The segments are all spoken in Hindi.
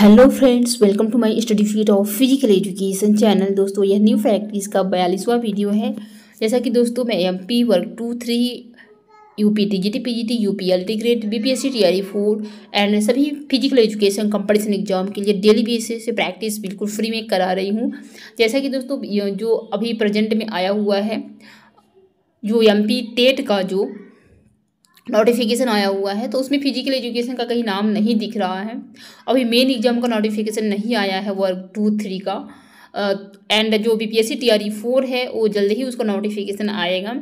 hello friends welcome to my study field of physical education channel दोस्तों यह न्यू फैक्ट्रीज का बयालीसवां वीडियो है जैसा कि दोस्तों मैं एम पी वर्क two three U P T G T P G T U P L T grade B P S C T R E four and सभी फिजिकल एजुकेशन कंपटीशन एग्जाम के लिए डेली बेसिस से प्रैक्टिस बिल्कुल फ्री में करा रही हूँ जैसा कि दोस्तों जो अभी प्रेजेंट में आया हुआ है जो एम पी टेट का जो नोटिफिकेशन आया हुआ है तो उसमें फिजिकल एजुकेशन का कहीं नाम नहीं दिख रहा है अभी मेन एग्जाम का नोटिफिकेशन नहीं आया है वर्ग टू थ्री का एंड जो B P S C T R E four है वो जल्द ही उसका नोटिफिकेशन आएगा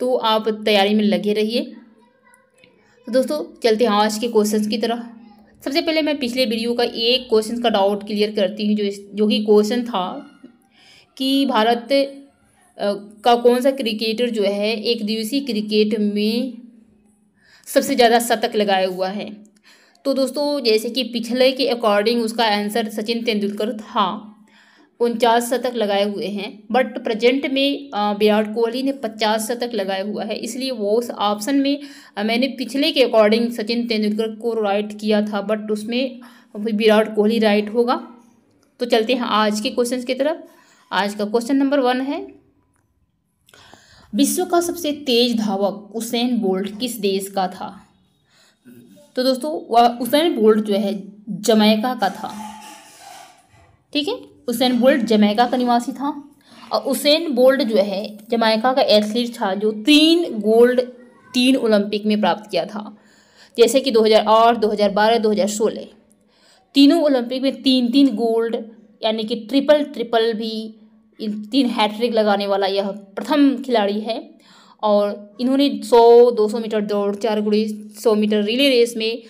तो आप तैयारी में लगे रहिए तो दोस्तों चलते हैं आज के क्वेश्चंस की तरह सबसे पहले मैं पिछले वीडियो का एक क्वेश्चन का डाउट क्लियर करती हूँ जो इस जो कि क्वेश्चन था कि भारत का कौन सा क्रिकेटर जो है एक दिवसीय क्रिकेट में सबसे ज़्यादा शतक लगाया हुआ है तो दोस्तों जैसे कि पिछले के अकॉर्डिंग उसका आंसर सचिन तेंदुलकर था उनचास शतक लगाए हुए हैं बट प्रेजेंट में विराट कोहली ने पचास शतक लगाया हुआ है इसलिए वो उस ऑप्शन में मैंने पिछले के अकॉर्डिंग सचिन तेंदुलकर को राइट किया था बट उसमें विराट कोहली राइट होगा तो चलते हैं आज के क्वेश्चन की तरफ आज का क्वेश्चन नंबर वन है विश्व का सबसे तेज धावक उसेन बोल्ट किस देश का था तो दोस्तों वह उसेन बोल्ट जो है जमैका का था ठीक है उसेन बोल्ट जमैका का निवासी था और उसेन बोल्ट जो है जमैका का एथलीट था जो तीन गोल्ड तीन ओलंपिक में प्राप्त किया था जैसे कि 2008, 2012, 2016 तीनों ओलंपिक में तीन तीन गोल्ड यानी कि ट्रिपल ट्रिपल भी इन तीन हैट्रिक लगाने वाला यह प्रथम खिलाड़ी है और इन्होंने 100 200 मीटर दौड़ चार गुड़ी सौ मीटर रिले रेस में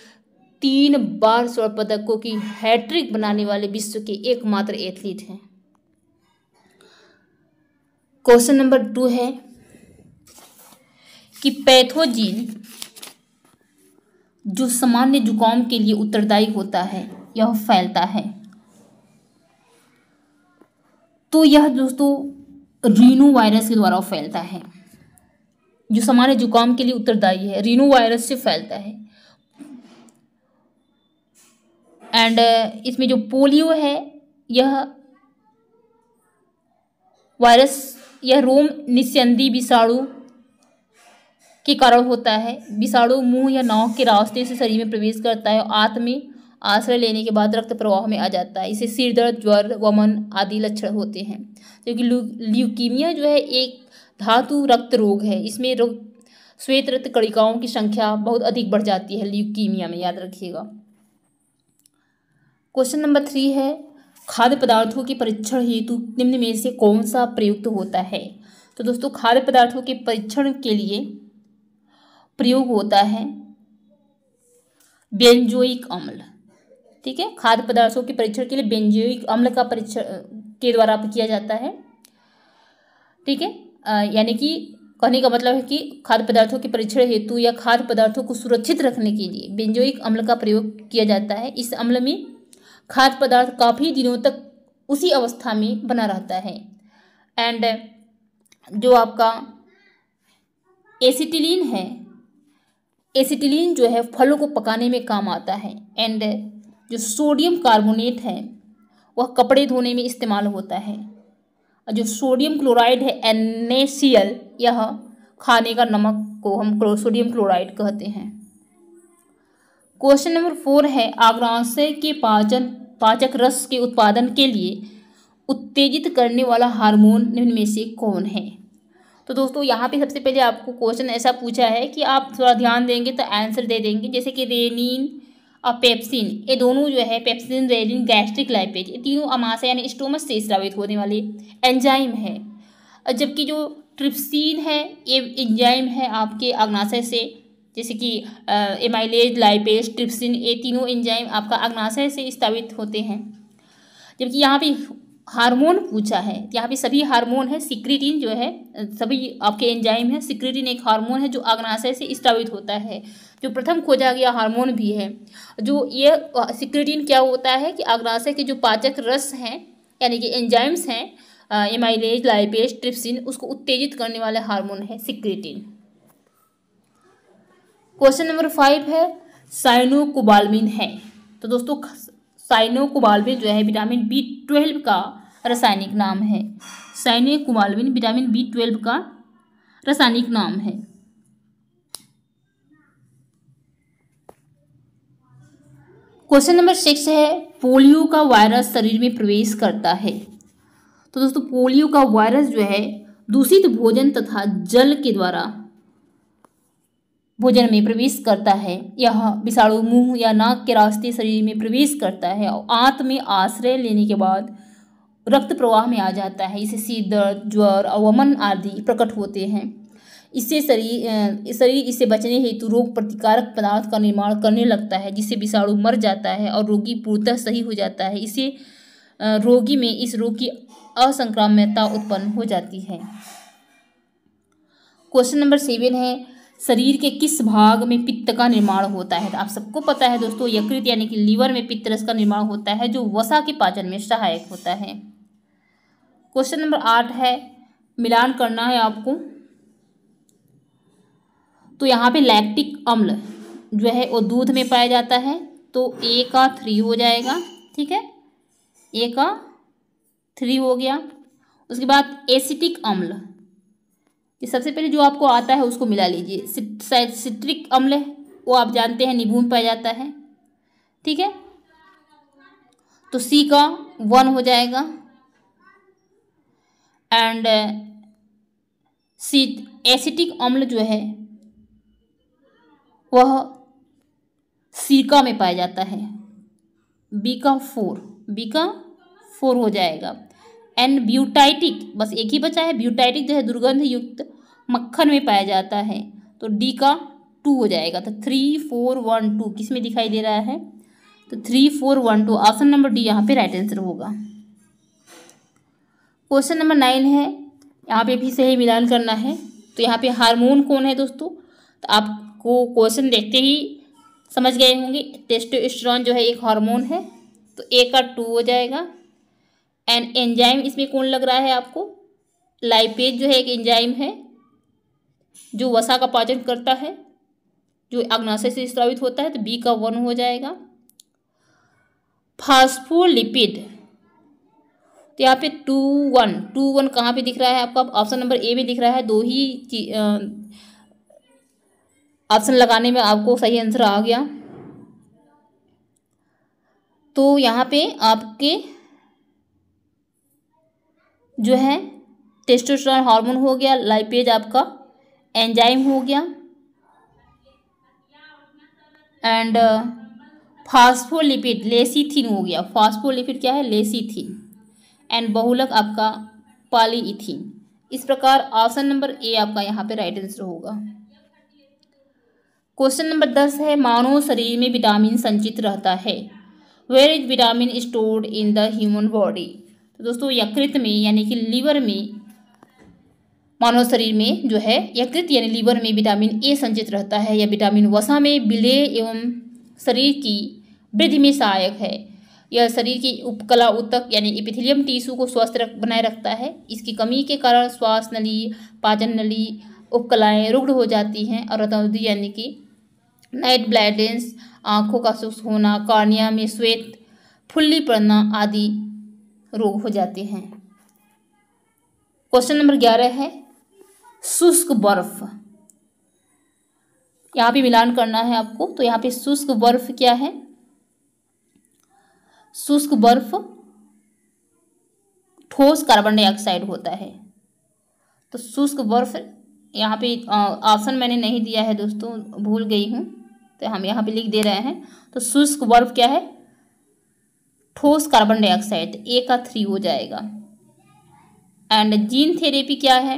तीन बार स्वर्ण पदकों की हैट्रिक बनाने वाले विश्व के एकमात्र एथलीट हैं क्वेश्चन नंबर टू है कि पैथोजीन जो सामान्य जुकाम के लिए उत्तरदायी होता है यह फैलता है तो यह दोस्तों रीनो वायरस के द्वारा फैलता है जो सामान्य जुकाम के लिए उत्तरदायी है रीनो वायरस से फैलता है एंड uh, इसमें जो पोलियो है यह वायरस यह रोम निस्यंदी विषाणु के कारण होता है विषाणु मुंह या नाक के रास्ते से शरीर में प्रवेश करता है और में आश्रय लेने के बाद रक्त प्रवाह में आ जाता है इसे सिर दर्द ज्वर वमन आदि लक्षण होते हैं क्योंकि ल्यूकीमिया जो है एक धातु रक्त रोग है इसमें रोग श्वेत रक्त कणिकाओं की संख्या बहुत अधिक बढ़ जाती है ल्यूकीमिया में याद रखिएगा क्वेश्चन नंबर थ्री है खाद्य पदार्थों के परीक्षण हेतु निम्न में से कौन सा प्रयुक्त होता है तो दोस्तों खाद्य पदार्थों के परीक्षण के लिए प्रयोग होता है बेंजोइक अम्ल ठीक है खाद्य पदार्थों के परीक्षण के लिए बेंजोइक अम्ल का परीक्षण के द्वारा किया जाता है ठीक है यानी कि कहने का मतलब है कि खाद्य पदार्थों के परीक्षण हेतु या खाद्य पदार्थों को सुरक्षित रखने के लिए बेंजोइक अम्ल का प्रयोग किया जाता है इस अम्ल में खाद्य पदार्थ काफ़ी दिनों तक उसी अवस्था में बना रहता है एंड जो आपका एसिटिलीन है एसिटिलीन जो है फलों को पकाने में काम आता है एंड जो सोडियम कार्बोनेट है वह कपड़े धोने में इस्तेमाल होता है और जो सोडियम क्लोराइड है एन यह खाने का नमक को हम सोडियम क्लोराइड कहते हैं क्वेश्चन नंबर फोर है आग्राशय के पाचन पाचक रस के उत्पादन के लिए उत्तेजित करने वाला हार्मोन निम्न में से कौन है तो दोस्तों यहाँ पे सबसे पहले आपको क्वेश्चन ऐसा पूछा है कि आप थोड़ा ध्यान देंगे तो आंसर दे देंगे जैसे कि रेनिन और पेप्सिन ये दोनों जो है पेप्सिन रेलिन गैस्ट्रिक लाइपेज ये तीनों अमाशा यानी स्टोमस से स्रावित होने वाली एंजाइम है जबकि जो ट्रिप्सिन है ये एंजाइम है आपके अग्नाशय से जैसे कि एमाइलेज लाइपेज ट्रिप्सिन ये तीनों एंजाइम आपका अग्नाशय से स्थापित होते हैं जबकि यहाँ पे हार्मोन पूछा है तो यहाँ पे सभी हार्मोन है सिक्रिटिन जो है सभी आपके एंजाइम है सिक्रिटिन एक हार्मोन है जो अग्नाशय से स्त्रावित होता है जो प्रथम खोजा गया हार्मोन भी है जो ये सिक्रिटिन क्या होता है कि अग्नाशय के जो पाचक रस हैं यानी कि एंजाइम्स हैं एमाइलेज लाइपेज ट्रिप्सिन उसको उत्तेजित करने वाले हार्मोन है सिक्रिटिन क्वेश्चन नंबर फाइव है साइनोकोबालमिन है तो दोस्तों साइनोकोबाल्विन जो है विटामिन बी ट्वेल्व का रासायनिक नाम है साइनोकोबाल्विन विटामिन बी ट्वेल्व का रासायनिक नाम है क्वेश्चन नंबर सिक्स है पोलियो का वायरस शरीर में प्रवेश करता है तो दोस्तों पोलियो का वायरस जो है दूषित भोजन तथा जल के द्वारा भोजन में प्रवेश करता है यह विषाणु मुंह या नाक के रास्ते शरीर में प्रवेश करता है और आंत में आश्रय लेने के बाद रक्त प्रवाह में आ जाता है इसे सिर दर्द ज्वर अवमन आदि प्रकट होते हैं इससे शरीर शरीर इससे बचने हेतु रोग प्रतिकारक पदार्थ का निर्माण करने लगता है जिससे विषाणु मर जाता है और रोगी पूर्णतः सही हो जाता है इसे रोगी में इस रोग की असंक्राम्यता उत्पन्न हो जाती है क्वेश्चन नंबर सेवन है शरीर के किस भाग में पित्त का निर्माण होता है आप सबको पता है दोस्तों यकृत यानी कि लीवर में पित्त रस का निर्माण होता है जो वसा के पाचन में सहायक होता है क्वेश्चन नंबर आठ है मिलान करना है आपको तो यहाँ पे लैक्टिक अम्ल जो है वो दूध में पाया जाता है तो ए का थ्री हो जाएगा ठीक है ए का थ्री हो गया उसके बाद एसिटिक अम्ल कि सबसे पहले जो आपको आता है उसको मिला लीजिए शायद सिट्रिक अम्ल वो आप जानते हैं निबून पाया जाता है ठीक है तो सी का वन हो जाएगा एंड सी एसिटिक अम्ल जो है वह सीका में पाया जाता है बी का फोर बी का फोर हो जाएगा एंड ब्यूटाइटिक बस एक ही बचा है ब्यूटाइटिक जो है दुर्गंध युक्त मक्खन में पाया जाता है तो डी का टू हो जाएगा तो थ्री फोर वन टू किस में दिखाई दे रहा है तो three four one two option number D यहाँ पे राइट आंसर होगा क्वेश्चन नंबर नाइन है यहाँ पे भी सही मिलान करना है तो यहाँ पे हार्मोन कौन है दोस्तों तो आपको क्वेश्चन देखते ही समझ गए होंगे टेस्टोस्टेरॉन जो है एक हार्मोन है तो ए का टू हो जाएगा एंड एंजाइम इसमें कौन लग रहा है आपको लाइपेज जो है एक एंजाइम है जो वसा का पाचन करता है जो अग्नाशय से स्त्रावित होता है तो बी का वन हो जाएगा फास्फोलिपिड तो यहाँ पे टू वन टू वन कहाँ पे दिख रहा है आपका ऑप्शन नंबर ए में दिख रहा है दो ही ऑप्शन लगाने में आपको सही आंसर आ गया तो यहाँ पे आपके जो है टेस्टोस्टेरोन हार्मोन हो गया लाइपेज आपका एंजाइम हो गया एंड फास्फोलिपिड लेसीथिन हो गया फास्फोलिपिड क्या है लेसीथिन एंड बहुलक आपका पॉलीइथिन इस प्रकार ऑप्शन नंबर ए आपका यहाँ पे राइट आंसर होगा क्वेश्चन नंबर दस है मानव शरीर में विटामिन संचित रहता है where is vitamin stored in the human body तो दोस्तों यकृत में यानी कि लीवर में मानव शरीर में जो है यकृत यानी लीवर में विटामिन ए संचित रहता है यह विटामिन वसा में बिले एवं शरीर की वृद्धि में सहायक है यह शरीर की उपकला उत्तक यानी इपिथिलियम टिश्यू को स्वस्थ रख बनाए रखता है इसकी कमी के कारण श्वास नली पाचन नली उपकलाएँ रुग्ण हो जाती हैं और रतौदी यानी कि नाइट ब्लाइडेंस आँखों का सुस्त होना कार्निया में श्वेत फुल्ली पड़ना आदि रोग हो जाते हैं क्वेश्चन नंबर ग्यारह है शुष्क बर्फ यहाँ पे मिलान करना है आपको तो यहाँ पे शुष्क बर्फ क्या है शुष्क बर्फ ठोस कार्बन डाइऑक्साइड होता है तो शुष्क बर्फ यहाँ पे ऑप्शन मैंने नहीं दिया है दोस्तों भूल गई हूँ तो हम यहाँ पे लिख दे रहे हैं तो शुष्क बर्फ क्या है ठोस कार्बन डाइऑक्साइड ए का थ्री हो जाएगा एंड जीन थेरेपी क्या है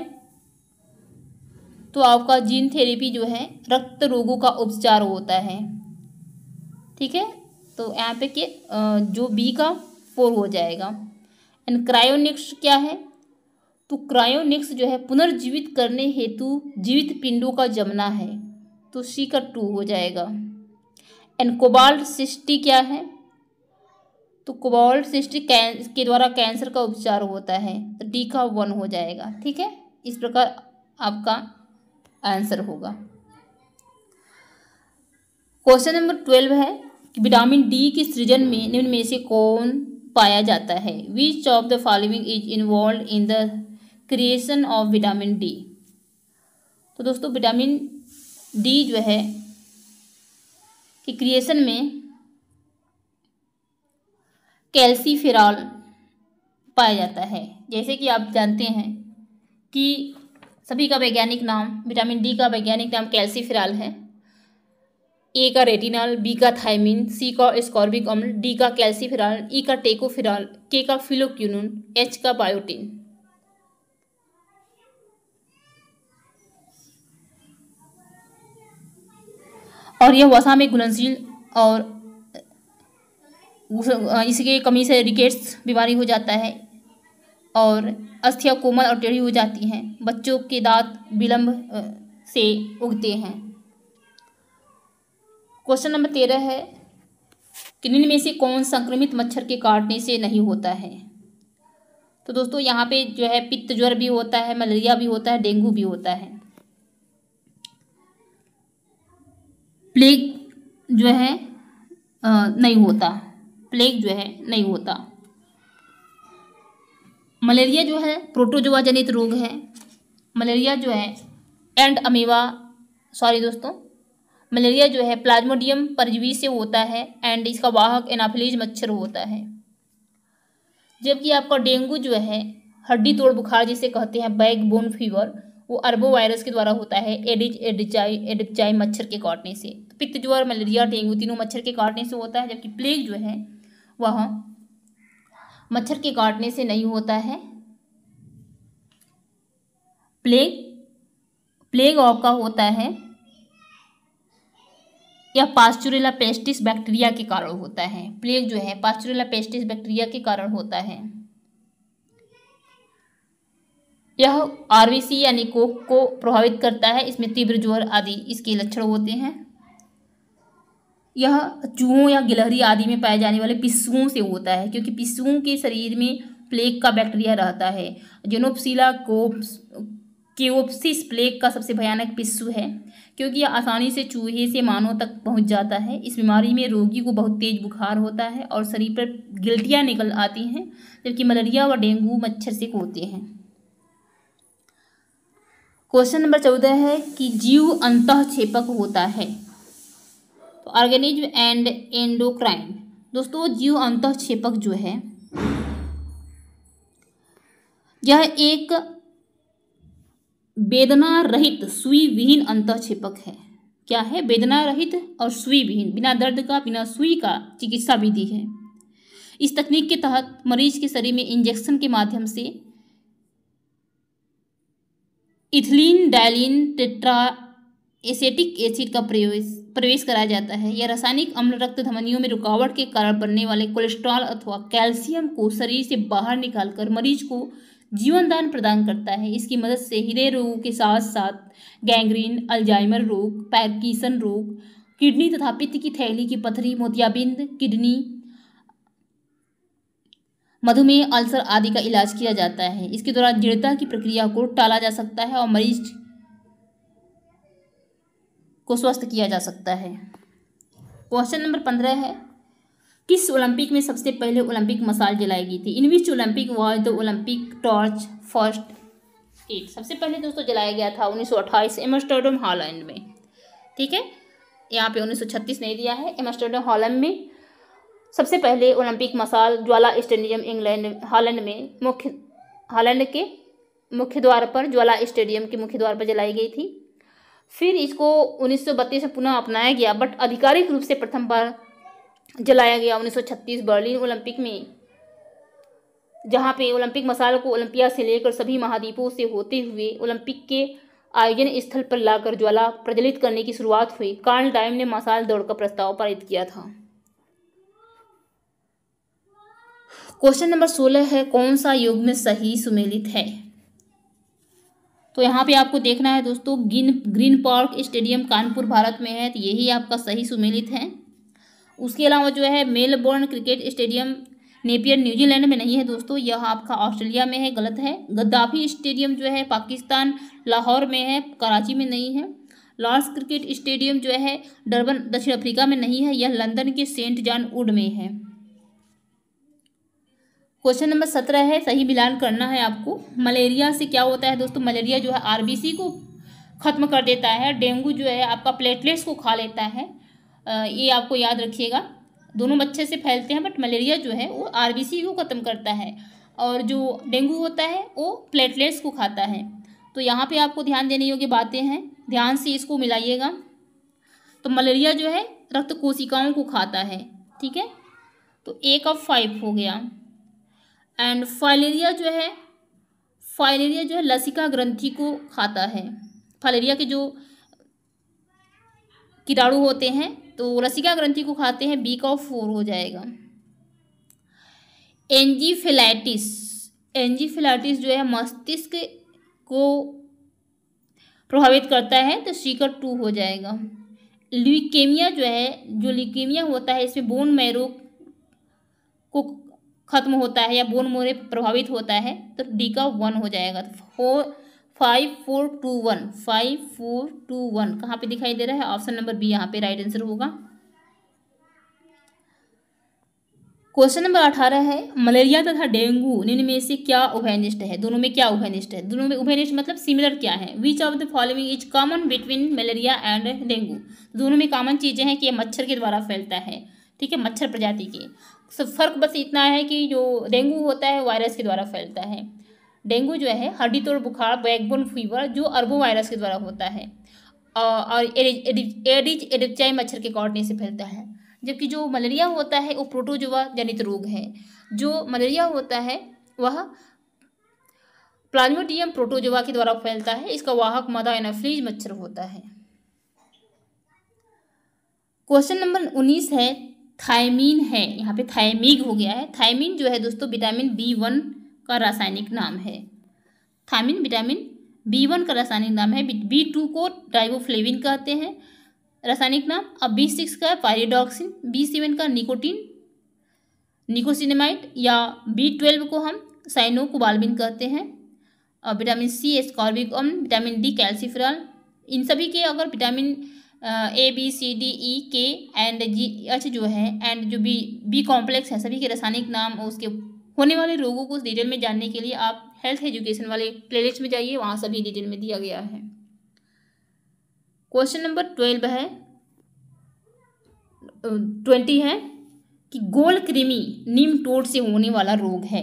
तो आपका जीन थेरेपी जो है रक्त रोगों का उपचार होता है ठीक है तो यहाँ पे के जो बी का फोर हो जाएगा एंड क्रायोनिक्स क्या है तो क्रायोनिक्स जो है पुनर्जीवित करने हेतु जीवित पिंडों का जमना है तो सी का टू हो जाएगा एंड कोबाल्ट सिस्टी क्या है तो कोबाल्ट सिस्टी कैं के द्वारा कैंसर का उपचार होता है तो डी का वन हो जाएगा ठीक है इस प्रकार आपका आंसर होगा क्वेश्चन नंबर ट्वेल्व है कि विटामिन डी के सृजन में निम्न में से कौन पाया जाता है which of the following is involved in the creation of vitamin D तो दोस्तों विटामिन डी जो है कि क्रिएशन में कैल्सीफिरॉल पाया जाता है जैसे कि आप जानते हैं कि सभी का वैज्ञानिक नाम विटामिन डी का वैज्ञानिक नाम कैल्सीफिरॉल है ए का रेटिनॉल बी का थायमिन सी का स्कॉर्बिक अम्ल डी का कैल्सीफिरॉल ई का का टेकोफिरॉल के का फिलोक्यून एच का बायोटिन और यह वसा में घुलनशील और इसकी कमी से रिकेट्स बीमारी हो जाता है और अस्थिया कोमल और टेढ़ी हो जाती हैं बच्चों के दांत विलंब से उगते हैं क्वेश्चन नंबर तेरह है किन्हीं में से कौन संक्रमित मच्छर के काटने से नहीं होता है तो दोस्तों यहाँ पे जो है पित्त ज्वर भी होता है मलेरिया भी होता है डेंगू भी होता है प्लेग जो है नहीं होता प्लेग जो है नहीं होता मलेरिया जो है प्रोटोजोआ जनित रोग है मलेरिया जो है एंड अमीवा सॉरी दोस्तों मलेरिया जो है प्लाज्मोडियम परजीवी से होता है एंड इसका वाहक एनाफिलीज मच्छर होता है जबकि आपका डेंगू जो है हड्डी तोड़ बुखार जिसे कहते हैं बैक बोन फीवर वो अरबो वायरस के द्वारा होता है एडिज एडिचाई एडिचाई मच्छर के काटने से तो पित्त ज्वर मलेरिया डेंगू तीनों मच्छर के काटने से होता है जबकि प्लेग जो है वह मच्छर के काटने से नहीं होता है प्लेग प्लेग ऑफ का होता है यह पास्चुरेला पेस्टिस बैक्टीरिया के कारण होता है प्लेग जो है पास्चुरेला पेस्टिस बैक्टीरिया के कारण होता है यह आरवीसी यानी कोक को प्रभावित करता है इसमें तीव्र ज्वर आदि इसके लक्षण होते हैं यह चूहों या गिलहरी आदि में पाए जाने वाले पिस्सुओं से होता है क्योंकि पिस्सुओं के शरीर में प्लेग का बैक्टीरिया रहता है जेनोपसीला कोप्स केओप्सिस प्लेग का सबसे भयानक पिस्सू है क्योंकि यह आसानी से चूहे से मानव तक पहुंच जाता है इस बीमारी में रोगी को बहुत तेज बुखार होता है और शरीर पर गिल्टियाँ निकल आती हैं जबकि मलेरिया व डेंगू मच्छर से होते हैं क्वेश्चन नंबर चौदह है कि जीव अंतः छेपक होता है ऑर्गेनिज्म एंड एंडोक्राइन दोस्तों जीव अंत छेपक जो है यह एक वेदना रहित सुई विहीन अंत छेपक है क्या है वेदना रहित और सुई विहीन बिना दर्द का बिना सुई का चिकित्सा विधि है इस तकनीक के तहत मरीज के शरीर में इंजेक्शन के माध्यम से ethylene diamine tetra acetic acid का प्रवेश प्रवेश कराया जाता है यह रासायनिक अम्ल रक्त धमनियों में रुकावट के कारण बनने वाले कोलेस्ट्रॉल अथवा कैल्शियम को शरीर से बाहर निकालकर मरीज को जीवनदान प्रदान करता है इसकी मदद से हृदय रोगों के साथ साथ गैंग्रीन अल्जाइमर रोग पैरकिसन रोग किडनी तथा पित्त की थैली की पथरी मोतियाबिंद किडनी मधुमेह अल्सर आदि का इलाज किया जाता है इसके द्वारा दृढ़ता की प्रक्रिया को टाला जा सकता है और मरीज को स्वस्थ किया जा सकता है क्वेश्चन नंबर पंद्रह है किस ओलंपिक में सबसे पहले ओलंपिक मसाल जलाई गई थी in which Olympic was the Olympic torch first at सबसे पहले दोस्तों जलाया गया था उन्नीस सौ अट्ठाईस एमस्टर्डम हॉलैंड में ठीक है यहाँ पे 1936 नहीं दिया है एमस्टर्डम हॉलैंड में सबसे पहले ओलंपिक मसाल ज्वाला स्टेडियम इंग्लैंड हॉलैंड में मुख्य हॉलैंड के मुख्य द्वार पर ज्वाला स्टेडियम के मुख्य द्वार पर जलाई गई थी फिर इसको उन्नीस में पुनः अपनाया गया बट आधिकारिक रूप से प्रथम बार जलाया गया 1936 बर्लिन ओलंपिक में जहां पे ओलंपिक मसाल को ओलंपिया से लेकर सभी महाद्वीपों से होते हुए ओलंपिक के आयोजन स्थल पर लाकर ज्वाला प्रज्वलित करने की शुरुआत हुई कार्ल डाइम ने मसाल दौड़ का प्रस्ताव पारित किया था क्वेश्चन नंबर सोलह है कौन सा युग में सही सुमेलित है तो यहाँ पे आपको देखना है दोस्तों गिन Green Park stadium Kanpur Bharat में है तो यही आपका सही सुमेलित है उसके अलावा जो है Melbourne cricket stadium Napier New Zealand में नहीं है दोस्तों यह आपका ऑस्ट्रेलिया में है गलत है गद्दाफी स्टेडियम जो है पाकिस्तान लाहौर में है कराची में नहीं है लॉर्ड्स क्रिकेट स्टेडियम जो है डरबन दक्षिण अफ्रीका में नहीं है यह लंदन के सेंट जॉन वुड में है क्वेश्चन नंबर सत्रह है सही मिलान करना है आपको मलेरिया से क्या होता है दोस्तों मलेरिया जो है आरबीसी को ख़त्म कर देता है डेंगू जो है आपका प्लेटलेट्स को खा लेता है ये आपको याद रखिएगा दोनों मच्छर से फैलते हैं बट मलेरिया जो है वो आर को ख़त्म करता है और जो डेंगू होता है वो प्लेटलेट्स को खाता है तो यहाँ पे आपको ध्यान देने योग्य बातें हैं ध्यान से इसको मिलाइएगा तो मलेरिया जो है रक्त कोशिकाओं को खाता है ठीक है तो एक ऑफ फाइव हो गया एंड फाइलेरिया जो है फाइलेरिया जो है लसिका ग्रंथि को खाता है फाइलेरिया के जो कीटाणु होते हैं तो लसिका ग्रंथि को खाते हैं बी का फोर हो जाएगा एंजीफिलाइटिस एंजीफिलाइटिस जो है मस्तिष्क को प्रभावित करता है तो सीकर टू हो जाएगा ल्यूकेमिया जो है जो ल्यूकेमिया होता है इसमें बोन मैरो को खत्म होता है या बोन मोरे प्रभावित होता है तो डी का वन हो जाएगा तो four five four two one five four two one कहाँ पे दिखाई दे रहा है ऑप्शन नंबर बी यहाँ पे राइट आंसर होगा क्वेश्चन नंबर अठारह है मलेरिया तथा डेंगू निम्न में से क्या उभयनिष्ठ है दोनों में क्या उभयनिष्ठ है दोनों में उभयनिष्ठ मतलब सिमिलर क्या है which of the following is common between malaria and dengue दोनों में कॉमन चीज़ें हैं कि मच्छर के द्वारा फैलता है ठीक है मच्छर प्रजाति के फ़र्क बस इतना है कि जो डेंगू होता है वायरस के द्वारा फैलता है डेंगू जो है हड्डी तोड़ बुखार बैकबोन फीवर जो अरबो वायरस के द्वारा होता है और एडिज एडिपचाई मच्छर के काटने से फैलता है जबकि जो मलेरिया होता है वो प्रोटोजोवा जनित रोग है जो मलेरिया होता है वह प्लाज्मोडियम प्रोटोजोवा के द्वारा फैलता है इसका वाहक मादा एनाफ्लीज मच्छर होता है क्वेश्चन नंबर उन्नीस है थायमीन है यहाँ पे थायमीग हो गया है थायमीन जो है दोस्तों विटामिन बी वन का रासायनिक नाम है थायमीन विटामिन बी वन का रासायनिक नाम है बी टू को डाइवोफ्लेविन कहते हैं रासायनिक नाम अब बी सिक्स का पायरिडॉक्सिन बी सेवन का निकोटीन निकोसिनेमाइट या बी ट्वेल्व को हम साइनोकोबाल्बिन कहते हैं और विटामिन सी एस्कॉर्बिक अम्ल विटामिन डी कैल्सिफ्रॉल इन सभी के अगर vitamin A B C D E K and ji H जो है एंड जो बी बी कॉम्प्लेक्स है सभी के रासायनिक नाम और उसके होने वाले रोगों को डिटेल में जानने के लिए आप हेल्थ एजुकेशन वाले प्लेलिस्ट में जाइए वहाँ सभी डिटेल में दिया गया है क्वेश्चन नंबर ट्वेल्व है ट्वेंटी है कि गोल कृमि नीम टोट से होने वाला रोग है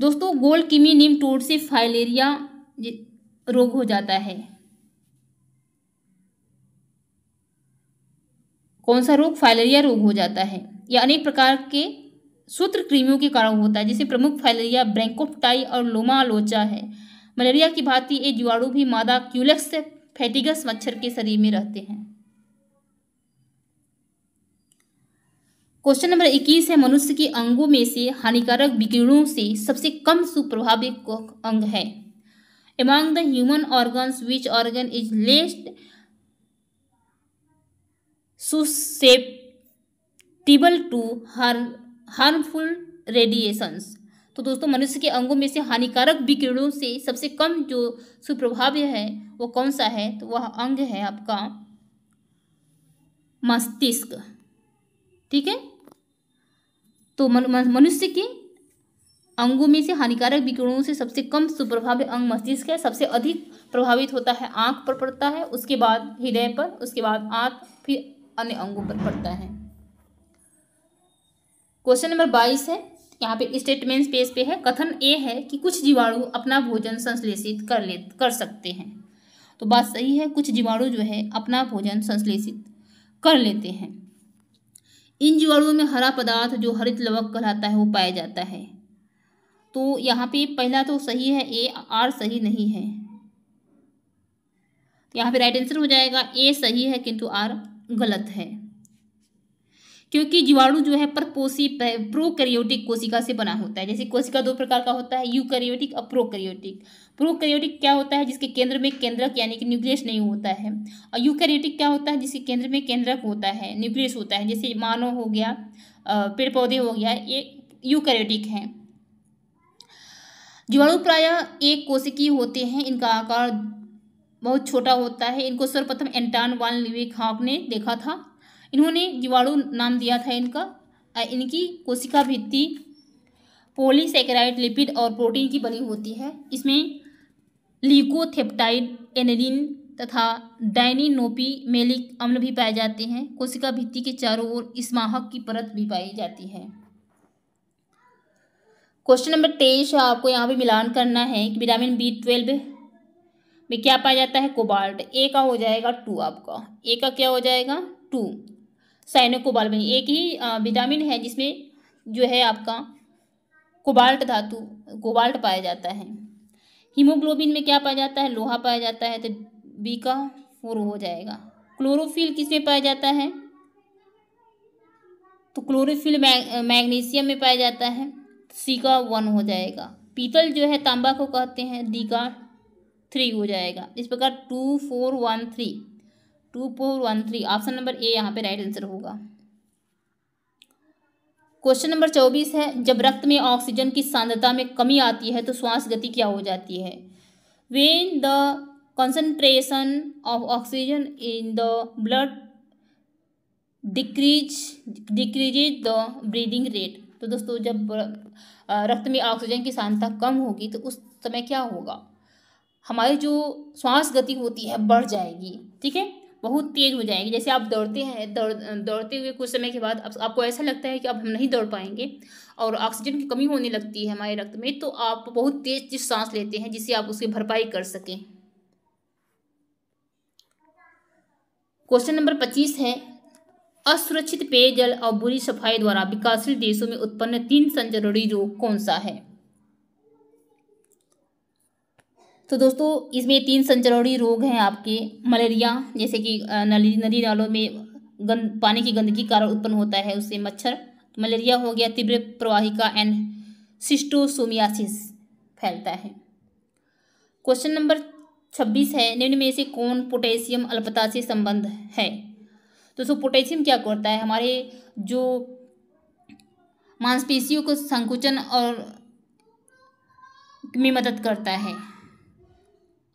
दोस्तों गोल कृमि नीम टोट से फाइलेरिया रोग हो जाता है कौन सा रोग फाइलेरिया रोग हो जाता है यह अनेक प्रकार के सूत्र कृमियों के कारण होता है जिसे प्रमुख फाइलेरिया ब्रैंकोपटाई और लोमा लोमालोचा है मलेरिया की भांति ये जीवाणु भी मादा क्यूलेक्स फैटिगस मच्छर के शरीर में रहते हैं क्वेश्चन नंबर इक्कीस है मनुष्य के अंगों में से हानिकारक विकिरणों से सबसे कम सुप्रभावी अंग है among the human organs which organ is least to हार हार्मफुल रेडिएशंस तो दोस्तों मनुष्य के अंगों में से हानिकारक विकिरणों से सबसे कम जो सुप्रभाव्य है वो कौन सा है तो वह अंग है आपका मस्तिष्क ठीक है तो मनुष्य के अंगों में से हानिकारक विकिरणों से सबसे कम सुप्रभाव अंग मस्तिष्क है सबसे अधिक प्रभावित होता है आंख पर पड़ता है उसके बाद हृदय पर उसके बाद आंख फिर अन्य अंगों पर पड़ता है क्वेश्चन नंबर बाईस है यहाँ पे स्टेटमेंट पेज पे है कथन ए है कि कुछ जीवाणु अपना भोजन संश्लेषित कर ले कर सकते हैं तो बात सही है कुछ जीवाणु जो है अपना भोजन संश्लेषित कर लेते हैं इन जीवाणुओं में हरा पदार्थ जो हरित लवक कहलाता है वो पाया जाता है तो यहाँ पे पहला तो सही है ए आर सही नहीं है यहाँ पे राइट आंसर हो जाएगा ए सही है किंतु आर गलत है क्योंकि जीवाणु जो है परपोषी प्रोकैरियोटिक कोशिका से बना होता है जैसे कोशिका दो प्रकार का होता है यूकैरियोटिक और प्रोकैरियोटिक प्रोकैरियोटिक क्या होता है जिसके केंद्र में केंद्रक यानी कि न्यूक्लियस नहीं होता है और यूकैरियोटिक क्या होता है जिसके केंद्र में केंद्रक होता है न्यूक्लियस होता है जैसे मानव हो गया पेड़ पौधे हो गया ये यूकैरियोटिक हैं जीवाणु प्राय एक कोशिकी होते हैं इनका आकार बहुत छोटा होता है इनको सर्वप्रथम एंटान वन लिविक हॉक ने देखा था इन्होंने जीवाणु नाम दिया था इनका इनकी कोशिका भित्ति पोलीसेकेराइड लिपिड और प्रोटीन की बनी होती है इसमें लीकोथेप्टाइड एनेलिन तथा डाइनिनोपी मेलिक अम्ल भी पाए जाते हैं कोशिका भित्ति के चारों ओर स्माहक की परत भी पाई जाती है क्वेश्चन नंबर तेईस आपको यहाँ पे मिलान करना है कि विटामिन बी ट्वेल्व में क्या पाया जाता है कोबाल्ट ए का हो जाएगा टू आपका ए का क्या हो जाएगा टू साइनो कोबाल्ट में एक ही विटामिन है जिसमें जो है आपका कोबाल्ट धातु कोबाल्ट पाया जाता है हीमोग्लोबिन में क्या पाया जाता है लोहा पाया जाता है तो बी का फोर हो जाएगा क्लोरोफिल किस में पाया जाता है तो क्लोरोफिल मैग्नीशियम में पाया जाता है सी का वन हो जाएगा पीतल जो है तांबा को कहते हैं डी का थ्री हो जाएगा इस प्रकार two four one three two four one three option number A यहाँ पे राइट आंसर होगा क्वेश्चन नंबर चौबीस है जब रक्त में ऑक्सीजन की सांद्रता में कमी आती है तो श्वास गति क्या हो जाती है when the concentration of oxygen in the blood decrease decreases the breathing rate तो दोस्तों जब रक्त में ऑक्सीजन की सांद्रता कम होगी तो उस समय क्या होगा हमारी जो श्वास गति होती है बढ़ जाएगी ठीक है बहुत तेज़ हो जाएगी जैसे आप दौड़ते हैं दौड़ दौड़ते हुए कुछ समय के बाद अब आपको ऐसा लगता है कि अब हम नहीं दौड़ पाएंगे और ऑक्सीजन की कमी होने लगती है हमारे रक्त में तो आप बहुत तेज़ तेज सांस लेते हैं जिससे आप उसकी भरपाई कर सकें क्वेश्चन नंबर पच्चीस है असुरक्षित पेयजल और बुरी सफाई द्वारा विकासशील देशों में उत्पन्न तीन संजरूरी रोग कौन सा है तो दोस्तों इसमें तीन संचरौड़ी रोग हैं आपके मलेरिया जैसे कि नली नदी नालों में गंद पानी की गंदगी कारण उत्पन्न होता है उससे मच्छर मलेरिया हो गया तीव्र प्रवाहिका एंड सिस्टोसोमियासिस फैलता है क्वेश्चन नंबर छब्बीस है निम्न में से कौन पोटेशियम अल्पता से संबंध है दोस्तों पोटेशियम क्या करता है हमारे जो मांसपेशियों को संकुचन और में मदद करता है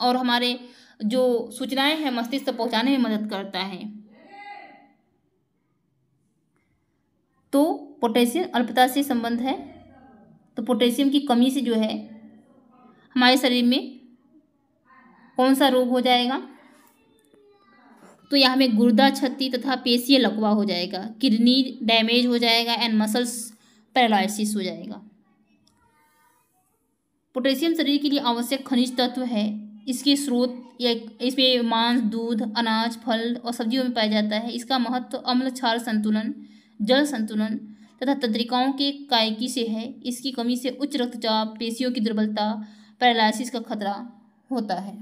और हमारे जो सूचनाएं हैं मस्तिष्क तक पहुंचाने में मदद करता है तो पोटेशियम अल्पता से संबंध है तो पोटेशियम की कमी से जो है हमारे शरीर में कौन सा रोग हो जाएगा तो यह हमें गुर्दा क्षति तथा पेशीय लकवा हो जाएगा किडनी डैमेज हो जाएगा एंड मसल्स पैरालिसिस हो जाएगा पोटेशियम शरीर के लिए आवश्यक खनिज तत्व है इसके स्रोत या इसमें मांस दूध अनाज फल और सब्जियों में पाया जाता है इसका महत्व अम्ल क्षार संतुलन जल संतुलन तथा तंत्रिकाओं के कायकी से है इसकी कमी से उच्च रक्तचाप पेशियों की दुर्बलता पैरालिसिस का खतरा होता है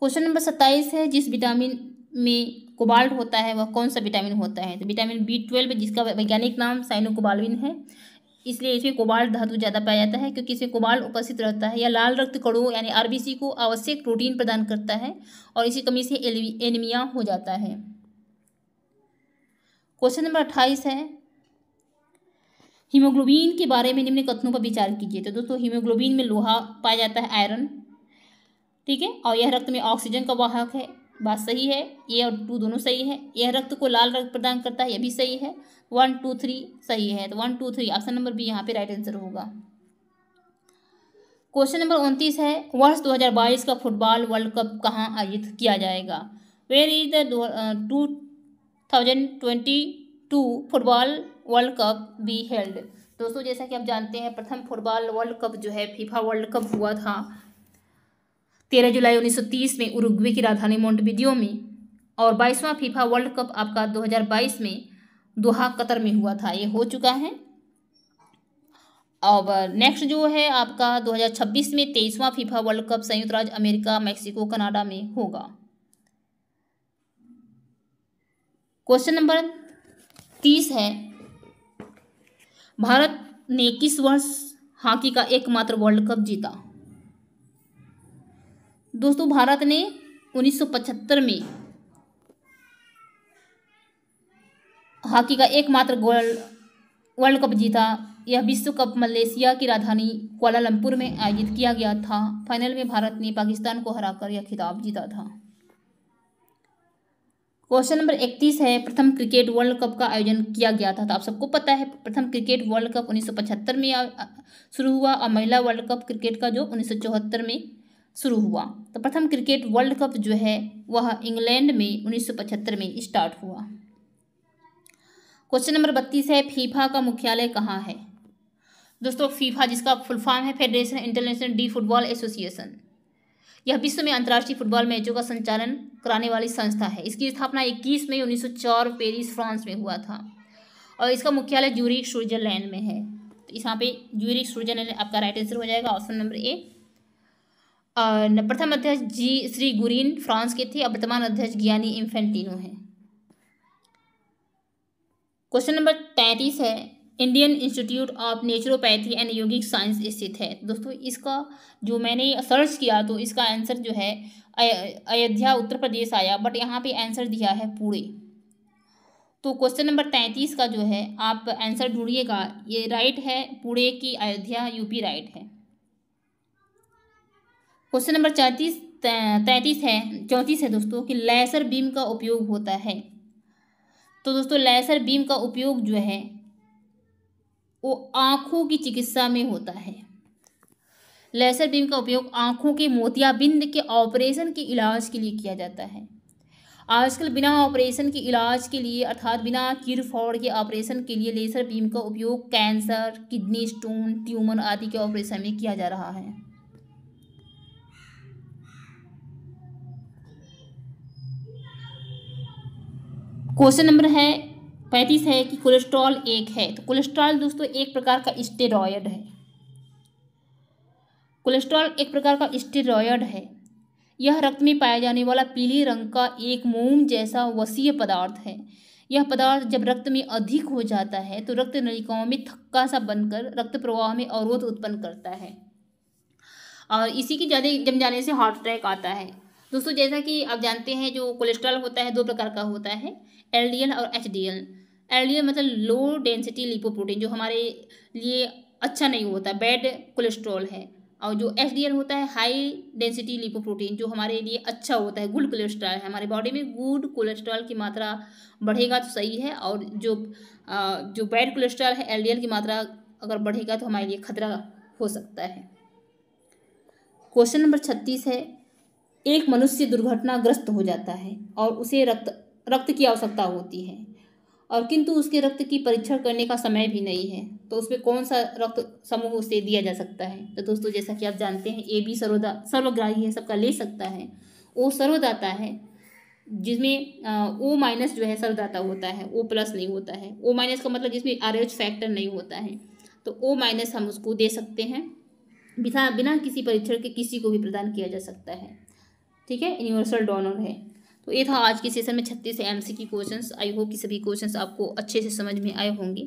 क्वेश्चन नंबर सत्ताईस है जिस विटामिन में कोबाल्ट होता है वह कौन सा विटामिन होता है तो विटामिन बी ट्वेल्व जिसका वैज्ञानिक नाम साइनोकोबालविन है इसलिए इसमें कोबाल्ट धातु ज़्यादा पाया जाता है क्योंकि इसमें कोबाल्ट उपस्थित रहता है या लाल रक्त कड़ो यानी आरबीसी को आवश्यक प्रोटीन प्रदान करता है और इसी कमी से एनीमिया हो जाता है क्वेश्चन नंबर अट्ठाईस है हीमोग्लोबिन के बारे में निम्न कथनों पर विचार कीजिए तो दोस्तों हीमोग्लोबिन में लोहा पाया जाता है आयरन ठीक है और यह रक्त में ऑक्सीजन का वाहक है बात सही है ए और टू दोनों सही है यह रक्त को लाल रक्त प्रदान करता है यह भी सही है वन टू थ्री सही है तो one two three option number B यहाँ पे राइट आंसर होगा क्वेश्चन नंबर उनतीस है वर्ष 2022 का फुटबॉल वर्ल्ड कप कहाँ आयोजित किया जाएगा where is the two thousand twenty two football world cup be held दोस्तों जैसा कि आप जानते हैं प्रथम फुटबॉल वर्ल्ड कप जो है फीफा वर्ल्ड कप हुआ था तेरह जुलाई 1930 में उरुग्वे की राजधानी मोंटविडियो में और बाईसवां फीफा वर्ल्ड कप आपका 2022 में दोहा कतर में हुआ था ये हो चुका है और नेक्स्ट जो है आपका 2026 में तेईसवां फीफा वर्ल्ड कप संयुक्त राज्य अमेरिका मैक्सिको कनाडा में होगा क्वेश्चन नंबर तीस है भारत ने किस वर्ष हॉकी का एकमात्र वर्ल्ड कप जीता दोस्तों भारत ने 1975 में हॉकी का एकमात्र गोल्ड वर्ल्ड कप जीता यह विश्व कप मलेशिया की राजधानी कोलालमपुर में आयोजित किया गया था फाइनल में भारत ने पाकिस्तान को हराकर यह खिताब जीता था क्वेश्चन नंबर इकतीस है प्रथम क्रिकेट वर्ल्ड कप का आयोजन किया गया था तो आप सबको पता है प्रथम क्रिकेट वर्ल्ड कप 1975 में शुरू हुआ और महिला वर्ल्ड कप क्रिकेट का जो उन्नीस में शुरू हुआ तो प्रथम क्रिकेट वर्ल्ड कप जो है वह इंग्लैंड में उन्नीस में स्टार्ट हुआ क्वेश्चन नंबर बत्तीस है फीफा का मुख्यालय कहाँ है दोस्तों फीफा जिसका फुल फॉर्म है federation international de football association यह विश्व में अंतर्राष्ट्रीय फुटबॉल मैचों का संचालन कराने वाली संस्था है इसकी स्थापना 21 मई 1904 पेरिस फ्रांस में हुआ था और इसका मुख्यालय ज्यूरिक स्विट्जरलैंड में है तो इस यहाँ पे ज्यूरिक स्विट्जरलैंड आपका राइट आंसर हो जाएगा ऑप्शन नंबर ए प्रथम अध्यक्ष जी श्री गुरीन फ्रांस के थे और वर्तमान अध्यक्ष ज्ञानी इन्फेंटिनो हैं क्वेश्चन नंबर तैंतीस है Indian institute of naturopathy and yogic science स्थित है दोस्तों इसका जो मैंने सर्च किया तो इसका आंसर जो है अयोध्या उत्तर प्रदेश आया बट यहाँ पे आंसर दिया है पूरे तो क्वेश्चन नंबर तैंतीस का जो है आप आंसर ढूंढिएगा ये राइट है पूरे की अयोध्या यूपी राइट है क्वेश्चन नंबर चौंतीस तैंतीस है चौंतीस है दोस्तों कि लेसर बीम का उपयोग होता है तो दोस्तों लेसर बीम का उपयोग जो है वो आँखों की चिकित्सा में होता है लेसर बीम का उपयोग आँखों के मोतियाबिंद के ऑपरेशन के इलाज के लिए किया जाता है आजकल बिना ऑपरेशन के इलाज के लिए अर्थात बिना किर फोड़ के ऑपरेशन के लिए लेसर बीम का उपयोग कैंसर किडनी स्टोन ट्यूमर आदि के ऑपरेशन में किया जा रहा है क्वेश्चन नंबर है पैंतीस है कि कोलेस्ट्रॉल एक है तो कोलेस्ट्रॉल दोस्तों एक प्रकार का स्टेरॉयड है कोलेस्ट्रॉल एक प्रकार का स्टेरॉयड है यह रक्त में पाया जाने वाला पीले रंग का एक मोम जैसा वसीय पदार्थ है यह पदार्थ जब रक्त में अधिक हो जाता है तो रक्त नलिकाओं में थक्का सा बनकर रक्त प्रवाह में अवरोध उत्पन्न करता है और इसी के ज़्यादा जम जाने से हार्ट अटैक आता है दोस्तों जैसा कि आप जानते हैं जो कोलेस्ट्रॉल होता है दो प्रकार का होता है एलडीएल और एचडीएल एलडीएल मतलब लो डेंसिटी लिपोप्रोटीन जो हमारे लिए अच्छा नहीं होता बैड कोलेस्ट्रॉल है और जो एच होता है हाई डेंसिटी लिपोप्रोटीन जो हमारे लिए अच्छा होता है गुड कोलेस्ट्रॉल है हमारे बॉडी में गुड कोलेस्ट्रॉल की मात्रा बढ़ेगा तो सही है और जो जो बैड कोलेस्ट्रॉल है एलडीएल की मात्रा अगर बढ़ेगा तो हमारे लिए खतरा हो सकता है क्वेश्चन नंबर छत्तीस है एक मनुष्य दुर्घटनाग्रस्त हो जाता है और उसे रक्त रक्त की आवश्यकता होती है और किंतु उसके रक्त की परीक्षण करने का समय भी नहीं है तो उसमें कौन सा रक्त समूह उसे दिया जा सकता है तो दोस्तों जैसा कि आप जानते हैं ए बी सर्वदा सर्वग्राही है सबका ले सकता है ओ सर्वदाता है जिसमें ओ माइनस जो है सर्वदाता होता है ओ प्लस नहीं होता है ओ माइनस का मतलब जिसमें आर एच फैक्टर नहीं होता है तो ओ माइनस हम उसको दे सकते हैं बिना बिना किसी परीक्षण के किसी को भी प्रदान किया जा सकता है ठीक है यूनिवर्सल डोनर है तो ये था आज के सेशन में छत्तीस एम सी की क्वेश्चंस आई होप कि सभी क्वेश्चंस आपको अच्छे से समझ में आए होंगे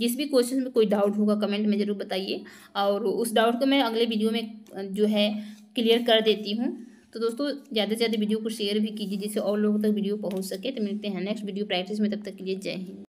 जिस भी क्वेश्चन में कोई डाउट होगा कमेंट में ज़रूर बताइए और उस डाउट को मैं अगले वीडियो में जो है क्लियर कर देती हूँ तो दोस्तों ज़्यादा से ज़्यादा वीडियो को शेयर भी कीजिए जिससे और लोगों तक वीडियो पहुँच सके तो मिलते हैं नेक्स्ट वीडियो प्रैक्टिस में तब तक के लिए जय हिंद